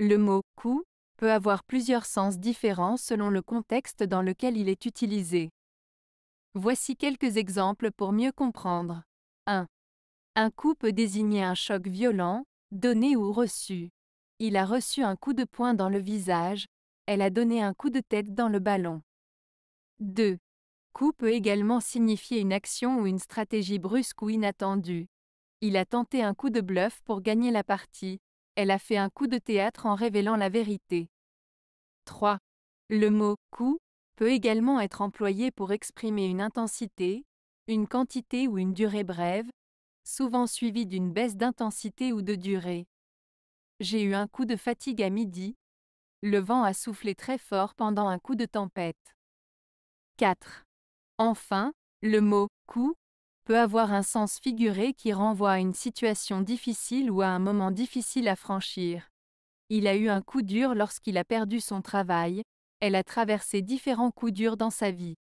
Le mot coup » peut avoir plusieurs sens différents selon le contexte dans lequel il est utilisé. Voici quelques exemples pour mieux comprendre. 1. Un coup peut désigner un choc violent, donné ou reçu. Il a reçu un coup de poing dans le visage, elle a donné un coup de tête dans le ballon. 2. Coup peut également signifier une action ou une stratégie brusque ou inattendue. Il a tenté un coup de bluff pour gagner la partie, elle a fait un coup de théâtre en révélant la vérité. 3. Le mot coup peut également être employé pour exprimer une intensité, une quantité ou une durée brève, souvent suivie d'une baisse d'intensité ou de durée. J'ai eu un coup de fatigue à midi. Le vent a soufflé très fort pendant un coup de tempête. 4. Enfin, le mot coup peut avoir un sens figuré qui renvoie à une situation difficile ou à un moment difficile à franchir. Il a eu un coup dur lorsqu'il a perdu son travail, elle a traversé différents coups durs dans sa vie.